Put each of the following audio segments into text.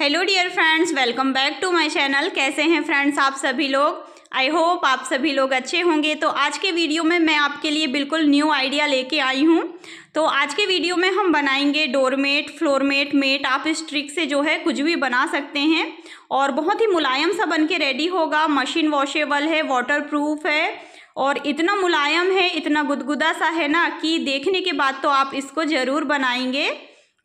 hello dear friends welcome back to my channel कैसे हैं friends आप सभी लोग आई होप आप सभी लोग अच्छे होंगे तो आज के वीडियो में मैं आपके लिए बिल्कुल न्यू आइडिया लेके आई हूँ तो आज के वीडियो में हम बनाएंगे डोरमेट फ्लोरमेट मेट आप इस ट्रिक से जो है कुछ भी बना सकते हैं और बहुत ही मुलायम सा बन के रेडी होगा मशीन वॉशेबल है वाटर प्रूफ है और इतना मुलायम है इतना गुदगुदा सा है ना कि देखने के बाद तो आप इसको ज़रूर बनाएंगे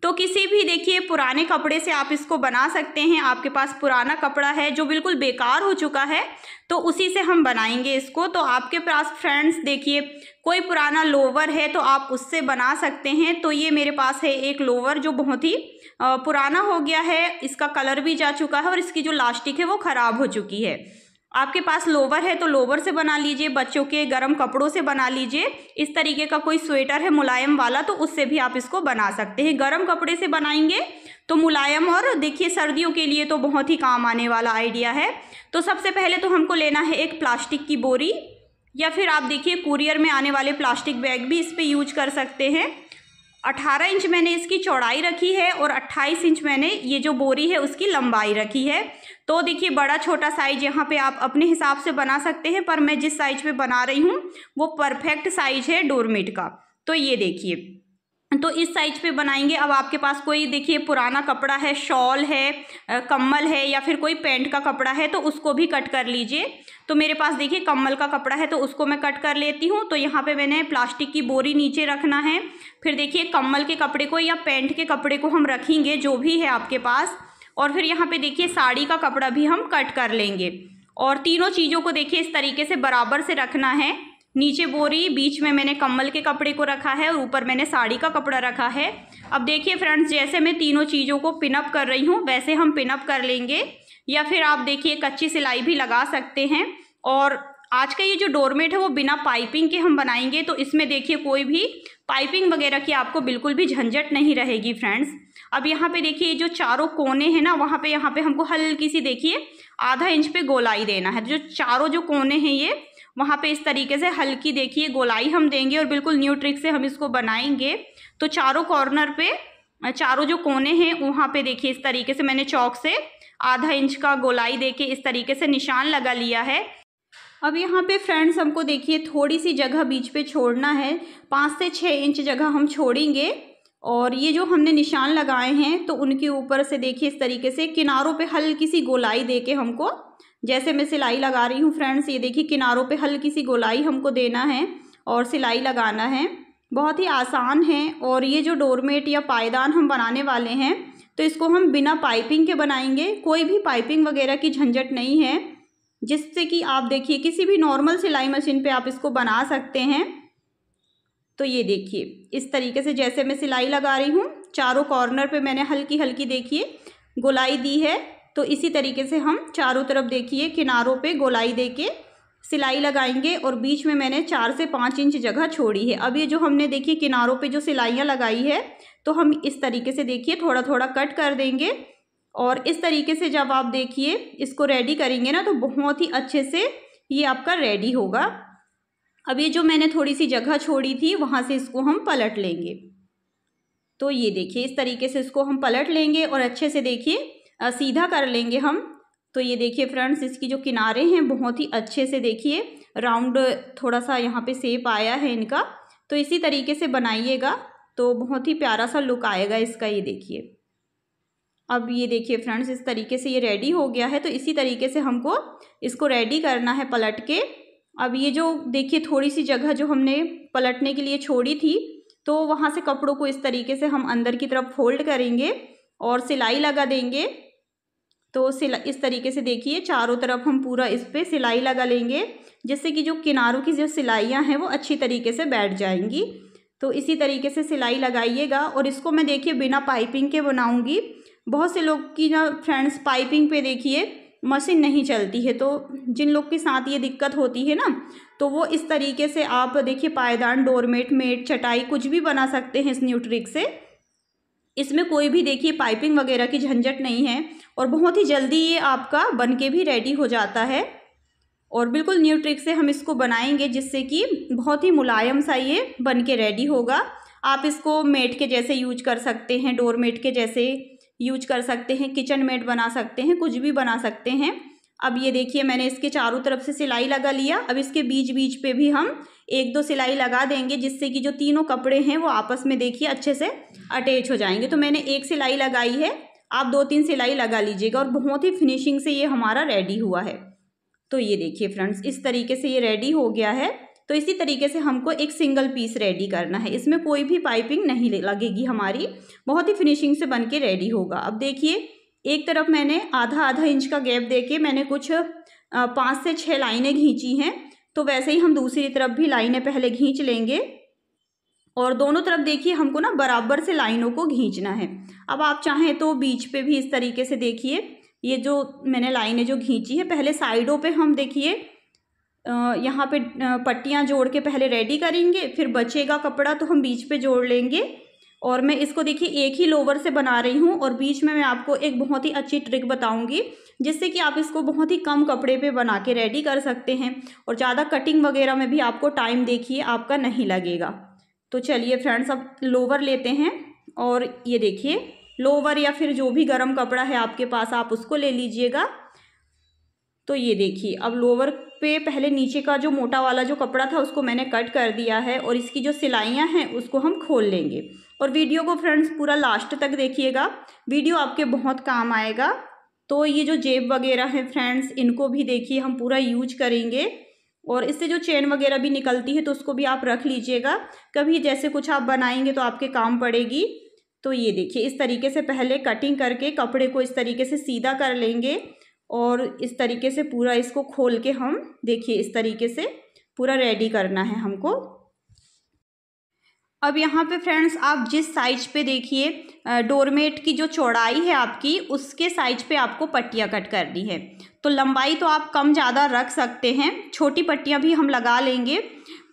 तो किसी भी देखिए पुराने कपड़े से आप इसको बना सकते हैं आपके पास पुराना कपड़ा है जो बिल्कुल बेकार हो चुका है तो उसी से हम बनाएंगे इसको तो आपके पास फ्रेंड्स देखिए कोई पुराना लोवर है तो आप उससे बना सकते हैं तो ये मेरे पास है एक लोवर जो बहुत ही पुराना हो गया है इसका कलर भी जा चुका है और इसकी जो लास्टिक है वो ख़राब हो चुकी है आपके पास लोवर है तो लोवर से बना लीजिए बच्चों के गर्म कपड़ों से बना लीजिए इस तरीके का कोई स्वेटर है मुलायम वाला तो उससे भी आप इसको बना सकते हैं गर्म कपड़े से बनाएंगे तो मुलायम और देखिए सर्दियों के लिए तो बहुत ही काम आने वाला आइडिया है तो सबसे पहले तो हमको लेना है एक प्लास्टिक की बोरी या फिर आप देखिए कुरियर में आने वाले प्लास्टिक बैग भी इस पर यूज कर सकते हैं अठारह इंच मैंने इसकी चौड़ाई रखी है और अट्ठाईस इंच मैंने ये जो बोरी है उसकी लंबाई रखी है तो देखिए बड़ा छोटा साइज यहाँ पे आप अपने हिसाब से बना सकते हैं पर मैं जिस साइज पे बना रही हूँ वो परफेक्ट साइज है डोरमेट का तो ये देखिए तो इस साइज पे बनाएंगे अब आपके पास कोई देखिए पुराना कपड़ा है शॉल है कम्बल है या फिर कोई पैंट का कपड़ा है तो उसको भी कट कर लीजिए तो मेरे पास देखिए कम्बल का कपड़ा है तो उसको मैं कट कर लेती हूँ तो यहाँ पे मैंने प्लास्टिक की बोरी नीचे रखना है फिर देखिए कम्बल के कपड़े को या पैंट के कपड़े को हम रखेंगे जो भी है आपके पास और फिर यहाँ पर देखिए साड़ी का कपड़ा भी हम कट कर लेंगे और तीनों चीज़ों को देखिए इस तरीके से बराबर से रखना है नीचे बोरी बीच में मैंने कम्बल के कपड़े को रखा है और ऊपर मैंने साड़ी का कपड़ा रखा है अब देखिए फ्रेंड्स जैसे मैं तीनों चीज़ों को पिनअप कर रही हूँ वैसे हम पिनअप कर लेंगे या फिर आप देखिए कच्ची सिलाई भी लगा सकते हैं और आज का ये जो डोरमेट है वो बिना पाइपिंग के हम बनाएंगे तो इसमें देखिए कोई भी पाइपिंग वगैरह की आपको बिल्कुल भी झंझट नहीं रहेगी फ्रेंड्स अब यहाँ पे देखिए जो चारों कोने हैं ना वहाँ पे यहाँ पे हमको हल्की सी देखिए आधा इंच पे गोलाई देना है तो जो चारों जो कोने हैं ये वहाँ पे इस तरीके से हल्की देखिए गोलाई हम देंगे और बिल्कुल न्यू ट्रिक से हम इसको बनाएंगे तो चारों कॉर्नर पे चारों जो कोने हैं वहाँ पे देखिए इस तरीके से मैंने चौक से आधा इंच का गोलाई देके इस तरीके से निशान लगा लिया है अब यहाँ पे फ्रेंड्स हमको देखिए थोड़ी सी जगह बीच पे छोड़ना है पाँच से छः इंच जगह हम छोड़ेंगे और ये जो हमने निशान लगाए हैं तो उनके ऊपर से देखिए इस तरीके से किनारों पर हल्की सी गोलाई दे के हमको जैसे मैं सिलाई लगा रही हूँ फ्रेंड्स ये देखिए किनारों पे हल्की सी गोलाई हमको देना है और सिलाई लगाना है बहुत ही आसान है और ये जो डोरमेट या पायदान हम बनाने वाले हैं तो इसको हम बिना पाइपिंग के बनाएंगे कोई भी पाइपिंग वगैरह की झंझट नहीं है जिससे कि आप देखिए किसी भी नॉर्मल सिलाई मशीन पर आप इसको बना सकते हैं तो ये देखिए इस तरीके से जैसे मैं सिलाई लगा रही हूँ चारों कॉर्नर पे मैंने हल्की हल्की देखिए गोलाई दी है तो इसी तरीके से हम चारों तरफ देखिए किनारों पे गोलाई दे के सिलाई लगाएंगे और बीच में मैंने चार से पाँच इंच जगह छोड़ी है अब ये जो हमने देखिए किनारों पे जो सिलाइयाँ लगाई है तो हम इस तरीके से देखिए थोड़ा थोड़ा कट कर देंगे और इस तरीके से जब आप देखिए इसको रेडी करेंगे ना तो बहुत ही अच्छे से ये आपका रेडी होगा अब ये जो मैंने थोड़ी सी जगह छोड़ी थी वहाँ से इसको हम पलट लेंगे तो ये देखिए इस तरीके से इसको हम पलट लेंगे और अच्छे से देखिए सीधा कर लेंगे हम तो ये देखिए फ्रेंड्स इसकी जो किनारे हैं बहुत ही अच्छे से देखिए राउंड थोड़ा सा यहाँ पे सेप आया है इनका तो इसी तरीके से बनाइएगा तो बहुत ही प्यारा सा लुक आएगा इसका ये देखिए अब ये देखिए फ्रेंड्स इस तरीके से ये रेडी हो गया है तो इसी तरीके से हमको इसको रेडी करना है पलट के अब ये जो देखिए थोड़ी सी जगह जो हमने पलटने के लिए छोड़ी थी तो वहाँ से कपड़ों को इस तरीके से हम अंदर की तरफ फोल्ड करेंगे और सिलाई लगा देंगे तो सिला इस तरीके से देखिए चारों तरफ हम पूरा इस पर सिलाई लगा लेंगे जिससे कि जो किनारों की जो सिलाइयाँ हैं वो अच्छी तरीके से बैठ जाएंगी तो इसी तरीके से सिलाई लगाइएगा और इसको मैं देखिए बिना पाइपिंग के बनाऊँगी बहुत से लोग की ना फ्रेंड्स पाइपिंग पे देखिए मशीन नहीं चलती है तो जिन लोग के साथ ये दिक्कत होती है ना तो वो इस तरीके से आप देखिए पायदान डोरमेट मेट चटाई कुछ भी बना सकते हैं इस न्यूट्रिक से इसमें कोई भी देखिए पाइपिंग वगैरह की झंझट नहीं है और बहुत ही जल्दी ये आपका बन के भी रेडी हो जाता है और बिल्कुल न्यू ट्रिक से हम इसको बनाएंगे जिससे कि बहुत ही मुलायम सा ये बन के रेडी होगा आप इसको मेट के जैसे यूज कर सकते हैं डोर मेट के जैसे यूज कर सकते हैं किचन मेट बना सकते हैं कुछ भी बना सकते हैं अब ये देखिए मैंने इसके चारों तरफ से सिलाई लगा लिया अब इसके बीच बीच पे भी हम एक दो सिलाई लगा देंगे जिससे कि जो तीनों कपड़े हैं वो आपस में देखिए अच्छे से अटैच हो जाएंगे तो मैंने एक सिलाई लगाई है आप दो तीन सिलाई लगा लीजिएगा और बहुत ही फिनिशिंग से ये हमारा रेडी हुआ है तो ये देखिए फ्रेंड्स इस तरीके से ये रेडी हो गया है तो इसी तरीके से हमको एक सिंगल पीस रेडी करना है इसमें कोई भी पाइपिंग नहीं लगेगी हमारी बहुत ही फिनिशिंग से बन के रेडी होगा अब देखिए एक तरफ मैंने आधा आधा इंच का गैप देके मैंने कुछ पाँच से छः लाइनें खींची हैं तो वैसे ही हम दूसरी तरफ भी लाइनें पहले खींच लेंगे और दोनों तरफ देखिए हमको ना बराबर से लाइनों को खींचना है अब आप चाहें तो बीच पे भी इस तरीके से देखिए ये जो मैंने लाइनें जो खींची है पहले साइडों पे हम देखिए यहाँ पे पट्टियाँ जोड़ के पहले रेडी करेंगे फिर बचेगा कपड़ा तो हम बीच पे जोड़ लेंगे और मैं इसको देखिए एक ही लोवर से बना रही हूँ और बीच में मैं आपको एक बहुत ही अच्छी ट्रिक बताऊँगी जिससे कि आप इसको बहुत ही कम कपड़े पे बना के रेडी कर सकते हैं और ज़्यादा कटिंग वगैरह में भी आपको टाइम देखिए आपका नहीं लगेगा तो चलिए फ्रेंड्स अब लोवर लेते हैं और ये देखिए लोवर या फिर जो भी गर्म कपड़ा है आपके पास आप उसको ले लीजिएगा तो ये देखिए अब लोवर पे पहले नीचे का जो मोटा वाला जो कपड़ा था उसको मैंने कट कर दिया है और इसकी जो सिलाइयाँ हैं उसको हम खोल लेंगे और वीडियो को फ्रेंड्स पूरा लास्ट तक देखिएगा वीडियो आपके बहुत काम आएगा तो ये जो जेब वगैरह है फ्रेंड्स इनको भी देखिए हम पूरा यूज करेंगे और इससे जो चेन वगैरह भी निकलती है तो उसको भी आप रख लीजिएगा कभी जैसे कुछ आप बनाएंगे तो आपके काम पड़ेगी तो ये देखिए इस तरीके से पहले कटिंग करके कपड़े को इस तरीके से सीधा कर लेंगे और इस तरीके से पूरा इसको खोल के हम देखिए इस तरीके से पूरा रेडी करना है हमको अब यहाँ पे फ्रेंड्स आप जिस साइज पे देखिए डोरमेट की जो चौड़ाई है आपकी उसके साइज पे आपको पट्टियाँ कट करनी है तो लंबाई तो आप कम ज़्यादा रख सकते हैं छोटी पट्टियाँ भी हम लगा लेंगे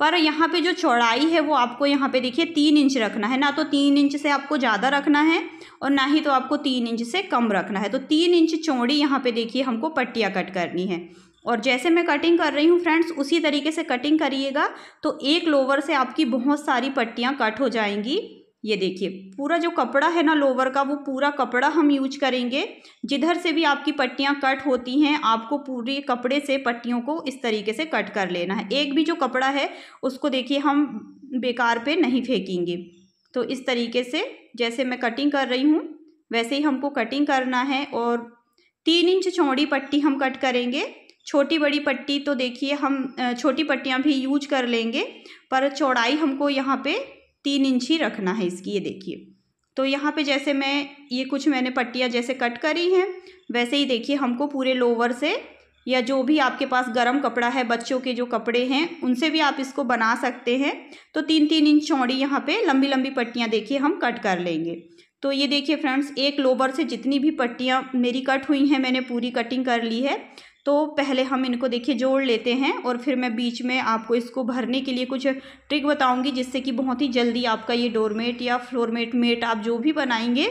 पर यहाँ पे जो चौड़ाई है वो आपको यहाँ पे देखिए तीन इंच रखना है ना तो तीन इंच से आपको ज़्यादा रखना है और ना ही तो आपको तीन इंच से कम रखना है तो तीन इंच चौड़ी यहाँ पे देखिए हमको पट्टियाँ कट करनी है और जैसे मैं कटिंग कर रही हूँ फ्रेंड्स उसी तरीके से कटिंग करिएगा तो एक लोवर से आपकी बहुत सारी पट्टियाँ कट हो जाएंगी ये देखिए पूरा जो कपड़ा है ना लोवर का वो पूरा कपड़ा हम यूज करेंगे जिधर से भी आपकी पट्टियाँ कट होती हैं आपको पूरी कपड़े से पट्टियों को इस तरीके से कट कर लेना है एक भी जो कपड़ा है उसको देखिए हम बेकार पे नहीं फेंकेंगे तो इस तरीके से जैसे मैं कटिंग कर रही हूँ वैसे ही हमको कटिंग करना है और तीन इंच चौड़ी पट्टी हम कट करेंगे छोटी बड़ी पट्टी तो देखिए हम छोटी पट्टियाँ भी यूज कर लेंगे पर चौड़ाई हमको यहाँ पे तीन इंच ही रखना है इसकी ये देखिए तो यहाँ पे जैसे मैं ये कुछ मैंने पट्टियाँ जैसे कट करी हैं वैसे ही देखिए हमको पूरे लोवर से या जो भी आपके पास गर्म कपड़ा है बच्चों के जो कपड़े हैं उनसे भी आप इसको बना सकते हैं तो तीन तीन इंच चौड़ी यहाँ पे लंबी लंबी पट्टियाँ देखिए हम कट कर लेंगे तो ये देखिए फ्रेंड्स एक लोबर से जितनी भी पट्टियाँ मेरी कट हुई हैं मैंने पूरी कटिंग कर ली है तो पहले हम इनको देखिए जोड़ लेते हैं और फिर मैं बीच में आपको इसको भरने के लिए कुछ ट्रिक बताऊंगी जिससे कि बहुत ही जल्दी आपका ये डोरमेट या फ्लोरमेट मेट आप जो भी बनाएंगे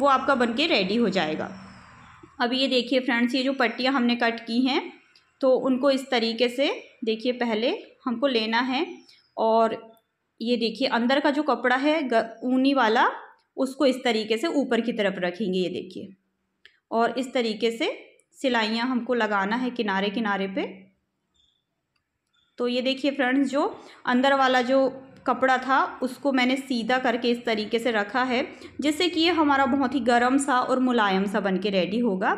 वो आपका बन के रेडी हो जाएगा अब ये देखिए फ्रेंड्स ये जो पट्टियाँ हमने कट की हैं तो उनको इस तरीके से देखिए पहले हमको लेना है और ये देखिए अंदर का जो कपड़ा है ऊनी वाला उसको इस तरीके से ऊपर की तरफ रखेंगे ये देखिए और इस तरीके से सिलाइयाँ हमको लगाना है किनारे किनारे पे तो ये देखिए फ्रेंड्स जो अंदर वाला जो कपड़ा था उसको मैंने सीधा करके इस तरीके से रखा है जिससे कि ये हमारा बहुत ही गर्म सा और मुलायम सा बन के रेडी होगा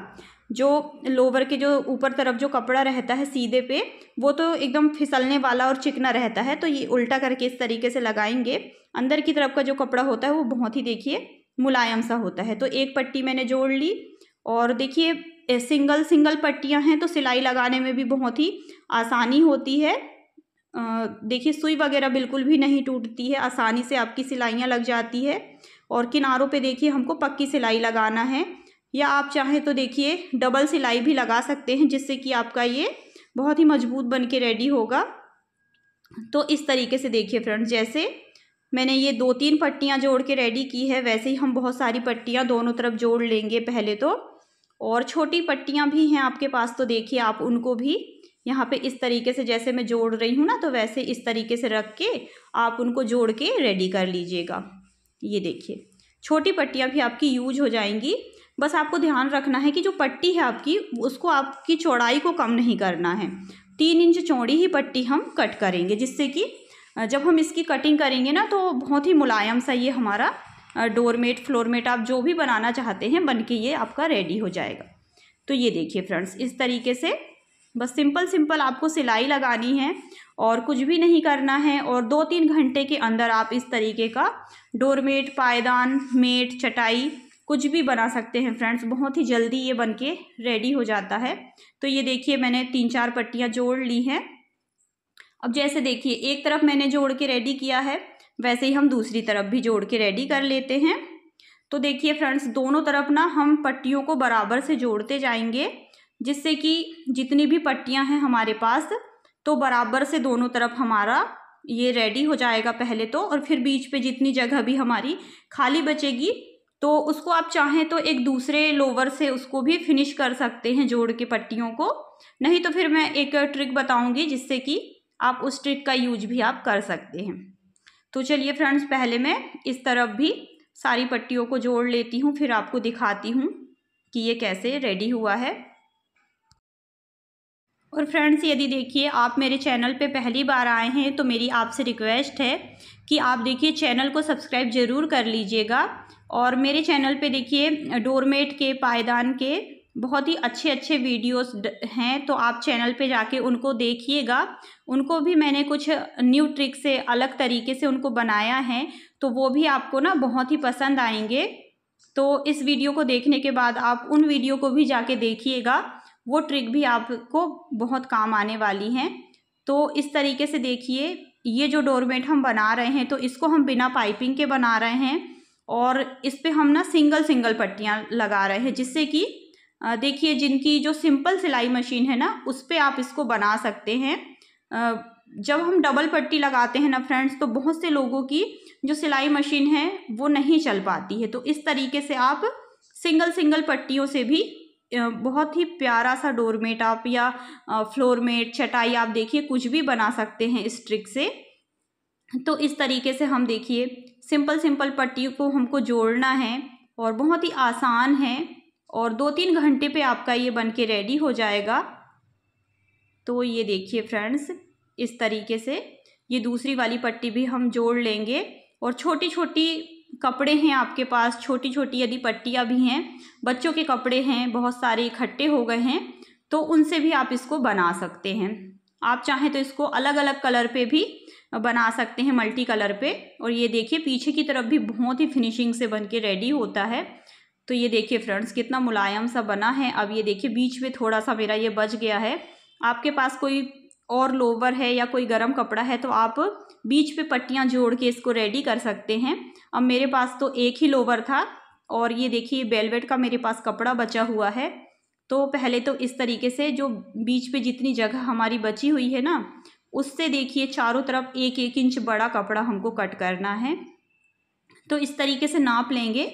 जो लोवर के जो ऊपर तरफ जो कपड़ा रहता है सीधे पे वो तो एकदम फिसलने वाला और चिकना रहता है तो ये उल्टा करके इस तरीके से लगाएंगे अंदर की तरफ का जो कपड़ा होता है वो बहुत ही देखिए मुलायम सा होता है तो एक पट्टी मैंने जोड़ ली और देखिए सिंगल सिंगल पट्टियां हैं तो सिलाई लगाने में भी बहुत ही आसानी होती है देखिए सुई वगैरह बिल्कुल भी नहीं टूटती है आसानी से आपकी सिलाइयाँ लग जाती है और किनारों पे देखिए हमको पक्की सिलाई लगाना है या आप चाहें तो देखिए डबल सिलाई भी लगा सकते हैं जिससे कि आपका ये बहुत ही मजबूत बन के रेडी होगा तो इस तरीके से देखिए फ्रेंड्स जैसे मैंने ये दो तीन पट्टियाँ जोड़ के रेडी की है वैसे ही हम बहुत सारी पट्टियाँ दोनों तरफ जोड़ लेंगे पहले तो और छोटी पट्टियाँ भी हैं आपके पास तो देखिए आप उनको भी यहाँ पे इस तरीके से जैसे मैं जोड़ रही हूँ ना तो वैसे इस तरीके से रख के आप उनको जोड़ के रेडी कर लीजिएगा ये देखिए छोटी पट्टियाँ भी आपकी यूज हो जाएंगी बस आपको ध्यान रखना है कि जो पट्टी है आपकी उसको आपकी चौड़ाई को कम नहीं करना है तीन इंच चौड़ी ही पट्टी हम कट करेंगे जिससे कि जब हम इसकी कटिंग करेंगे ना तो बहुत ही मुलायम सा ये हमारा डोरमेट फ्लोरमेट आप जो भी बनाना चाहते हैं बन के ये आपका रेडी हो जाएगा तो ये देखिए फ्रेंड्स इस तरीके से बस सिंपल सिंपल आपको सिलाई लगानी है और कुछ भी नहीं करना है और दो तीन घंटे के अंदर आप इस तरीके का डोरमेट पायदान मेट चटाई कुछ भी बना सकते हैं फ्रेंड्स बहुत ही जल्दी ये बन के रेडी हो जाता है तो ये देखिए मैंने तीन चार पट्टियाँ जोड़ ली हैं अब जैसे देखिए एक तरफ मैंने जोड़ के रेडी किया है वैसे ही हम दूसरी तरफ भी जोड़ के रेडी कर लेते हैं तो देखिए फ्रेंड्स दोनों तरफ ना हम पट्टियों को बराबर से जोड़ते जाएंगे जिससे कि जितनी भी पट्टियां हैं हमारे पास तो बराबर से दोनों तरफ हमारा ये रेडी हो जाएगा पहले तो और फिर बीच पे जितनी जगह भी हमारी खाली बचेगी तो उसको आप चाहें तो एक दूसरे लोवर से उसको भी फिनिश कर सकते हैं जोड़ के पट्टियों को नहीं तो फिर मैं एक ट्रिक बताऊंगी जिससे कि आप उस ट्रिक का यूज भी आप कर सकते हैं तो चलिए फ्रेंड्स पहले मैं इस तरफ भी सारी पट्टियों को जोड़ लेती हूँ फिर आपको दिखाती हूँ कि ये कैसे रेडी हुआ है और फ्रेंड्स यदि देखिए आप मेरे चैनल पे पहली बार आए हैं तो मेरी आपसे रिक्वेस्ट है कि आप देखिए चैनल को सब्सक्राइब ज़रूर कर लीजिएगा और मेरे चैनल पे देखिए डोरमेट के पायदान के बहुत ही अच्छे अच्छे वीडियोस हैं तो आप चैनल पे जाके उनको देखिएगा उनको भी मैंने कुछ न्यू ट्रिक से अलग तरीके से उनको बनाया है तो वो भी आपको ना बहुत ही पसंद आएंगे तो इस वीडियो को देखने के बाद आप उन वीडियो को भी जाके देखिएगा वो ट्रिक भी आपको बहुत काम आने वाली हैं तो इस तरीके से देखिए ये जो डोरमेट हम बना रहे हैं तो इसको हम बिना पाइपिंग के बना रहे हैं और इस पर हम ना सिंगल सिंगल पट्टियाँ लगा रहे हैं जिससे कि देखिए जिनकी जो सिंपल सिलाई मशीन है ना उस पर आप इसको बना सकते हैं जब हम डबल पट्टी लगाते हैं ना फ्रेंड्स तो बहुत से लोगों की जो सिलाई मशीन है वो नहीं चल पाती है तो इस तरीके से आप सिंगल सिंगल पट्टियों से भी बहुत ही प्यारा सा डोरमेट आप या फ्लोर मेट चटाई आप देखिए कुछ भी बना सकते हैं इस ट्रिक से तो इस तरीके से हम देखिए सिंपल सिंपल पट्टियों को हमको जोड़ना है और बहुत ही आसान है और दो तीन घंटे पे आपका ये बन के रेडी हो जाएगा तो ये देखिए फ्रेंड्स इस तरीके से ये दूसरी वाली पट्टी भी हम जोड़ लेंगे और छोटी छोटी कपड़े हैं आपके पास छोटी छोटी यदि पट्टियाँ भी हैं बच्चों के कपड़े हैं बहुत सारे इकट्ठे हो गए हैं तो उनसे भी आप इसको बना सकते हैं आप चाहें तो इसको अलग अलग कलर पे भी बना सकते हैं मल्टी कलर पे और ये देखिए पीछे की तरफ भी बहुत ही फिनिशिंग से बन के रेडी होता है तो ये देखिए फ्रेंड्स कितना मुलायम सा बना है अब ये देखिए बीच में थोड़ा सा मेरा ये बच गया है आपके पास कोई और लोवर है या कोई गर्म कपड़ा है तो आप बीच पे पट्टियाँ जोड़ के इसको रेडी कर सकते हैं अब मेरे पास तो एक ही लोवर था और ये देखिए बेलवेट का मेरे पास कपड़ा बचा हुआ है तो पहले तो इस तरीके से जो बीच पे जितनी जगह हमारी बची हुई है ना उससे देखिए चारों तरफ एक एक इंच बड़ा कपड़ा हमको कट करना है तो इस तरीके से नाप लेंगे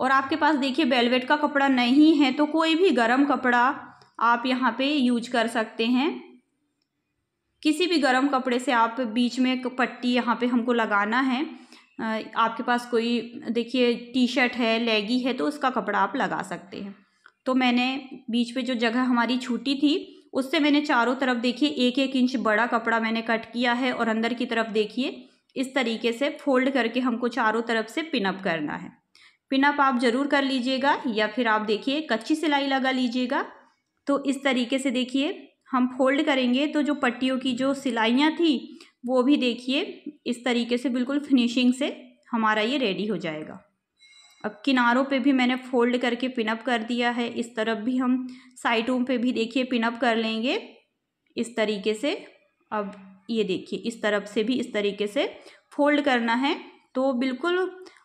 और आपके पास देखिए बेलवेट का कपड़ा नहीं है तो कोई भी गर्म कपड़ा आप यहाँ पे यूज कर सकते हैं किसी भी गर्म कपड़े से आप बीच में पट्टी यहाँ पे हमको लगाना है आपके पास कोई देखिए टी शर्ट है लेगी है तो उसका कपड़ा आप लगा सकते हैं तो मैंने बीच पे जो जगह हमारी छूटी थी उससे मैंने चारों तरफ देखिए एक एक इंच बड़ा कपड़ा मैंने कट किया है और अंदर की तरफ देखिए इस तरीके से फोल्ड करके हमको चारों तरफ से पिनअप करना है पिनअप आप ज़रूर कर लीजिएगा या फिर आप देखिए कच्ची सिलाई लगा लीजिएगा तो इस तरीके से देखिए हम फोल्ड करेंगे तो जो पट्टियों की जो सिलाइयाँ थी वो भी देखिए इस तरीके से बिल्कुल फिनिशिंग से हमारा ये रेडी हो जाएगा अब किनारों पे भी मैंने फोल्ड करके पिनअप कर दिया है इस तरफ भी हम साइडों पे भी देखिए पिनअप कर लेंगे इस तरीके से अब ये देखिए इस तरफ से भी इस तरीके से फोल्ड करना है तो बिल्कुल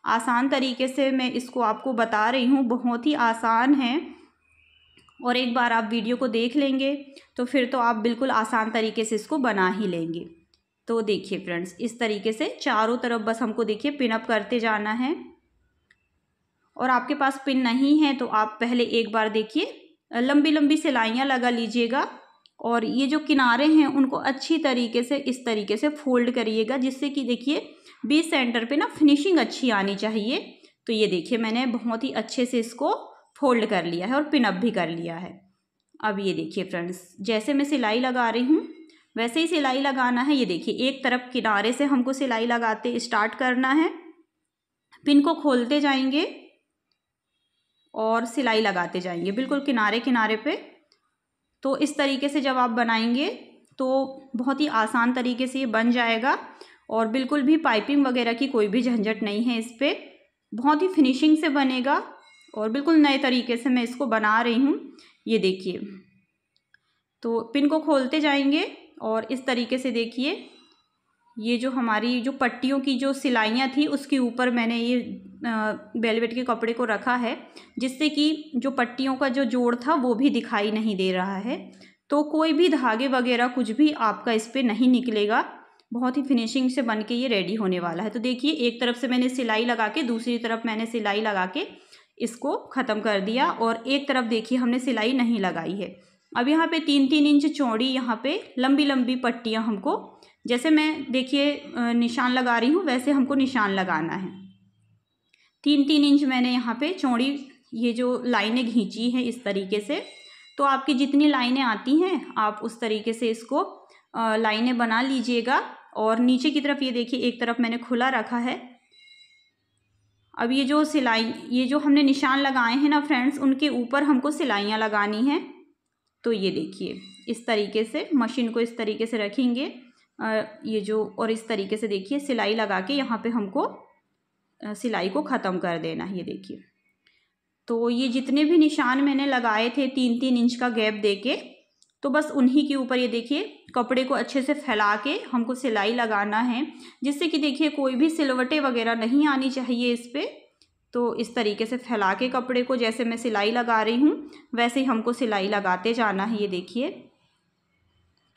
आसान तरीके से मैं इसको आपको बता रही हूँ बहुत ही आसान है और एक बार आप वीडियो को देख लेंगे तो फिर तो आप बिल्कुल आसान तरीके से इसको बना ही लेंगे तो देखिए फ्रेंड्स इस तरीके से चारों तरफ बस हमको देखिए पिनअप करते जाना है और आपके पास पिन नहीं है तो आप पहले एक बार देखिए लंबी लंबी सिलाइयाँ लगा लीजिएगा और ये जो किनारे हैं उनको अच्छी तरीके से इस तरीके से फोल्ड करिएगा जिससे कि देखिए बीस सेंटर पे ना फिनिशिंग अच्छी आनी चाहिए तो ये देखिए मैंने बहुत ही अच्छे से इसको फोल्ड कर लिया है और पिनअप भी कर लिया है अब ये देखिए फ्रेंड्स जैसे मैं सिलाई लगा रही हूँ वैसे ही सिलाई लगाना है ये देखिए एक तरफ किनारे से हमको सिलाई लगाते स्टार्ट करना है पिन को खोलते जाएंगे और सिलाई लगाते जाएंगे बिल्कुल किनारे किनारे पे तो इस तरीके से जब आप बनाएंगे तो बहुत ही आसान तरीके से ये बन जाएगा और बिल्कुल भी पाइपिंग वगैरह की कोई भी झंझट नहीं है इस पर बहुत ही फिनिशिंग से बनेगा और बिल्कुल नए तरीके से मैं इसको बना रही हूँ ये देखिए तो पिन को खोलते जाएंगे और इस तरीके से देखिए ये जो हमारी जो पट्टियों की जो सिलाइयाँ थी उसके ऊपर मैंने ये वेलवेट के कपड़े को रखा है जिससे कि जो पट्टियों का जो जोड़ था वो भी दिखाई नहीं दे रहा है तो कोई भी धागे वगैरह कुछ भी आपका इस पर नहीं निकलेगा बहुत ही फिनिशिंग से बन के ये रेडी होने वाला है तो देखिए एक तरफ से मैंने सिलाई लगा के दूसरी तरफ मैंने सिलाई लगा के इसको ख़त्म कर दिया और एक तरफ देखिए हमने सिलाई नहीं लगाई है अब यहाँ पे तीन तीन इंच चौड़ी यहाँ पे लंबी लंबी पट्टियाँ हमको जैसे मैं देखिए निशान लगा रही हूँ वैसे हमको निशान लगाना है तीन तीन इंच मैंने यहाँ पे चौड़ी ये जो लाइनें घींची हैं इस तरीके से तो आपकी जितनी लाइनें आती हैं आप उस तरीके से इसको लाइनें बना लीजिएगा और नीचे की तरफ ये देखिए एक तरफ मैंने खुला रखा है अब ये जो सिलाई ये जो हमने निशान लगाए हैं ना फ्रेंड्स उनके ऊपर हमको सिलाइयाँ लगानी हैं तो ये देखिए इस तरीके से मशीन को इस तरीके से रखेंगे ये जो और इस तरीके से देखिए सिलाई लगा के यहाँ पे हमको सिलाई को ख़त्म कर देना है ये देखिए तो ये जितने भी निशान मैंने लगाए थे तीन तीन इंच का गैप दे के तो बस उन्हीं के ऊपर ये देखिए कपड़े को अच्छे से फैला के हमको सिलाई लगाना है जिससे कि देखिए कोई भी सिलवटे वगैरह नहीं आनी चाहिए इस पर तो इस तरीके से फैला के कपड़े को जैसे मैं सिलाई लगा रही हूँ वैसे ही हमको सिलाई लगाते जाना है ये देखिए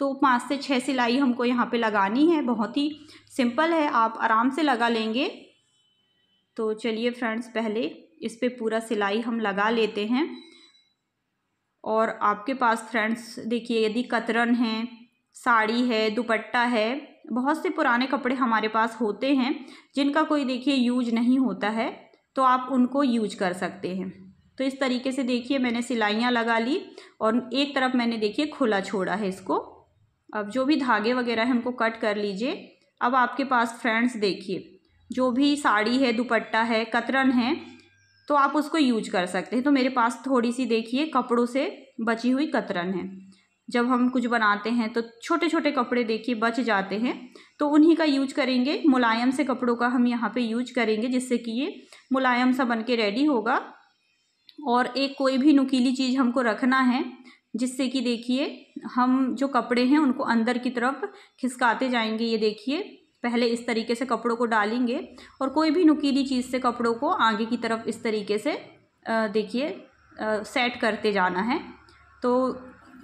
तो पाँच से छः सिलाई हमको यहाँ पे लगानी है बहुत ही सिंपल है आप आराम से लगा लेंगे तो चलिए फ्रेंड्स पहले इस पर पूरा सिलाई हम लगा लेते हैं और आपके पास फ्रेंड्स देखिए यदि कतरन है साड़ी है दुपट्टा है बहुत से पुराने कपड़े हमारे पास होते हैं जिनका कोई देखिए यूज नहीं होता है तो आप उनको यूज कर सकते हैं तो इस तरीके से देखिए मैंने सिलाइयाँ लगा ली और एक तरफ मैंने देखिए खुला छोड़ा है इसको अब जो भी धागे वगैरह हैं उनको कट कर लीजिए अब आपके पास फ्रेंड्स देखिए जो भी साड़ी है दुपट्टा है कतरन है तो आप उसको यूज कर सकते हैं तो मेरे पास थोड़ी सी देखिए कपड़ों से बची हुई कतरन है जब हम कुछ बनाते हैं तो छोटे छोटे कपड़े देखिए बच जाते हैं तो उन्हीं का यूज करेंगे मुलायम से कपड़ों का हम यहाँ पे यूज करेंगे जिससे कि ये मुलायम सा बन के रेडी होगा और एक कोई भी नुकीली चीज़ हमको रखना है जिससे कि देखिए हम जो कपड़े हैं उनको अंदर की तरफ खिसकाते जाएंगे ये देखिए पहले इस तरीके से कपड़ों को डालेंगे और कोई भी नुकीली चीज़ से कपड़ों को आगे की तरफ इस तरीके से देखिए सेट करते जाना है तो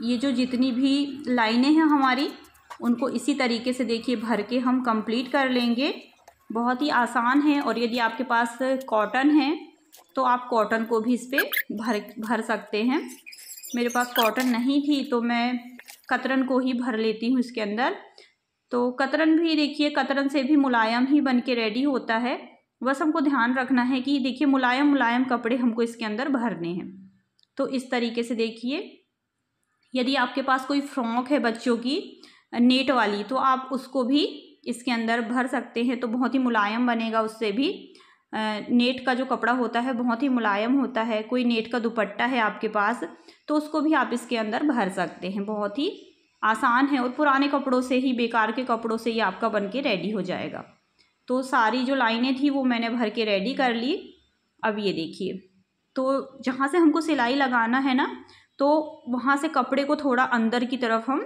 ये जो जितनी भी लाइनें हैं हमारी उनको इसी तरीके से देखिए भर के हम कंप्लीट कर लेंगे बहुत ही आसान है और यदि आपके पास कॉटन है तो आप कॉटन को भी इस पर भर भर सकते हैं मेरे पास कॉटन नहीं थी तो मैं कतरन को ही भर लेती हूँ इसके अंदर तो कतरन भी देखिए कतरन से भी मुलायम ही बन के रेडी होता है बस हमको ध्यान रखना है कि देखिए मुलायम मुलायम कपड़े हमको इसके अंदर भरने हैं तो इस तरीके से देखिए यदि आपके पास कोई फ्रॉक है बच्चों की नेट वाली तो आप उसको भी इसके अंदर भर सकते हैं तो बहुत ही मुलायम बनेगा उससे भी नेट का जो कपड़ा होता है बहुत ही मुलायम होता है कोई नेट का दुपट्टा है आपके पास तो उसको भी आप इसके अंदर भर सकते हैं बहुत ही आसान है और पुराने कपड़ों से ही बेकार के कपड़ों से ही आपका बन के रेडी हो जाएगा तो सारी जो लाइनें थी वो मैंने भर के रेडी कर ली अब ये देखिए तो जहाँ से हमको सिलाई लगाना है ना तो वहाँ से कपड़े को थोड़ा अंदर की तरफ हम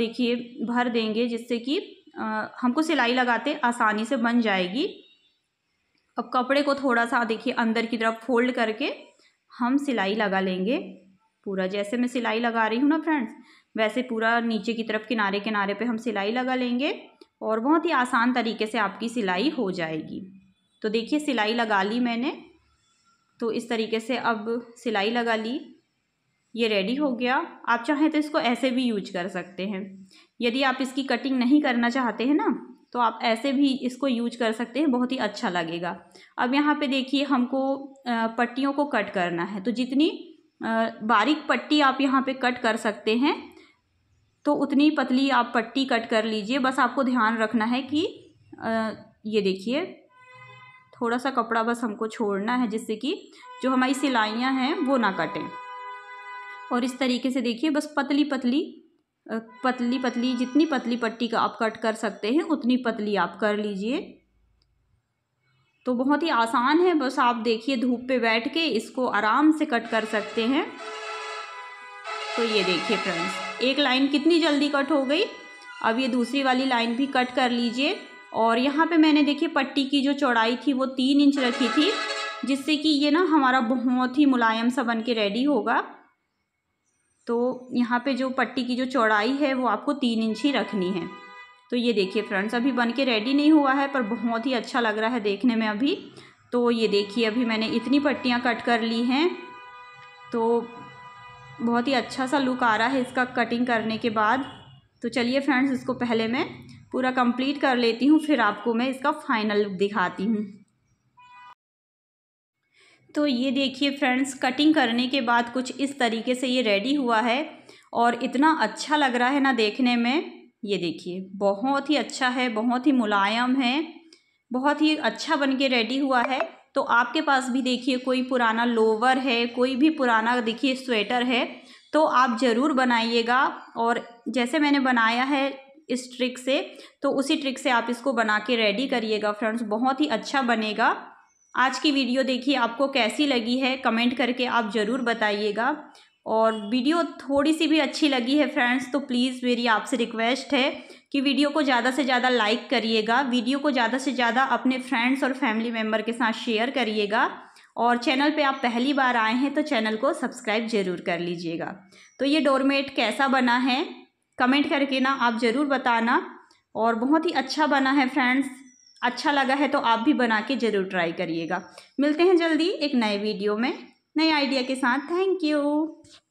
देखिए भर देंगे जिससे कि हमको सिलाई लगाते आसानी से बन जाएगी अब कपड़े को थोड़ा सा देखिए अंदर की तरफ फोल्ड करके हम सिलाई लगा लेंगे पूरा जैसे मैं सिलाई लगा रही हूँ ना फ्रेंड्स वैसे पूरा नीचे की तरफ किनारे किनारे पे हम सिलाई लगा लेंगे और बहुत ही आसान तरीके से आपकी सिलाई हो जाएगी तो देखिए सिलाई लगा ली मैंने तो इस तरीके से अब सिलाई लगा ली ये रेडी हो गया आप चाहें तो इसको ऐसे भी यूज कर सकते हैं यदि आप इसकी कटिंग नहीं करना चाहते हैं ना तो आप ऐसे भी इसको यूज कर सकते हैं बहुत ही अच्छा लगेगा अब यहाँ पे देखिए हमको पट्टियों को कट करना है तो जितनी बारीक पट्टी आप यहाँ पे कट कर सकते हैं तो उतनी पतली आप पट्टी कट कर लीजिए बस आपको ध्यान रखना है कि ये देखिए थोड़ा सा कपड़ा बस हमको छोड़ना है जिससे कि जो हमारी सिलाइयाँ हैं वो ना कटें और इस तरीके से देखिए बस पतली पतली पतली पतली जितनी पतली पट्टी का आप कट कर सकते हैं उतनी पतली आप कर लीजिए तो बहुत ही आसान है बस आप देखिए धूप पे बैठ के इसको आराम से कट कर सकते हैं तो ये देखिए फ्रेंड्स एक लाइन कितनी जल्दी कट हो गई अब ये दूसरी वाली लाइन भी कट कर लीजिए और यहाँ पे मैंने देखिए पट्टी की जो चौड़ाई थी वो तीन इंच रखी थी जिससे कि ये ना हमारा बहुत ही मुलायम सा बन के रेडी होगा तो यहाँ पे जो पट्टी की जो चौड़ाई है वो आपको तीन इंच ही रखनी है तो ये देखिए फ्रेंड्स अभी बन के रेडी नहीं हुआ है पर बहुत ही अच्छा लग रहा है देखने में अभी तो ये देखिए अभी मैंने इतनी पट्टियाँ कट कर ली हैं तो बहुत ही अच्छा सा लुक आ रहा है इसका कटिंग करने के बाद तो चलिए फ्रेंड्स इसको पहले मैं पूरा कंप्लीट कर लेती हूँ फिर आपको मैं इसका फाइनल दिखाती हूँ तो ये देखिए फ्रेंड्स कटिंग करने के बाद कुछ इस तरीके से ये रेडी हुआ है और इतना अच्छा लग रहा है ना देखने में ये देखिए बहुत ही अच्छा है बहुत ही मुलायम है बहुत ही अच्छा बन के रेडी हुआ है तो आपके पास भी देखिए कोई पुराना लोवर है कोई भी पुराना देखिए स्वेटर है तो आप ज़रूर बनाइएगा और जैसे मैंने बनाया है इस ट्रिक से तो उसी ट्रिक से आप इसको बना के रेडी करिएगा फ्रेंड्स बहुत ही अच्छा बनेगा आज की वीडियो देखिए आपको कैसी लगी है कमेंट करके आप ज़रूर बताइएगा और वीडियो थोड़ी सी भी अच्छी लगी है फ्रेंड्स तो प्लीज़ मेरी आपसे रिक्वेस्ट है कि वीडियो को ज़्यादा से ज़्यादा लाइक करिएगा वीडियो को ज़्यादा से ज़्यादा अपने फ्रेंड्स और फैमिली मेम्बर के साथ शेयर करिएगा और चैनल पे आप पहली बार आए हैं तो चैनल को सब्सक्राइब ज़रूर कर लीजिएगा तो ये डोरमेट कैसा बना है कमेंट करके ना आप ज़रूर बताना और बहुत ही अच्छा बना है फ्रेंड्स अच्छा लगा है तो आप भी बना के ज़रूर ट्राई करिएगा मिलते हैं जल्दी एक नए वीडियो में नए आइडिया के साथ थैंक यू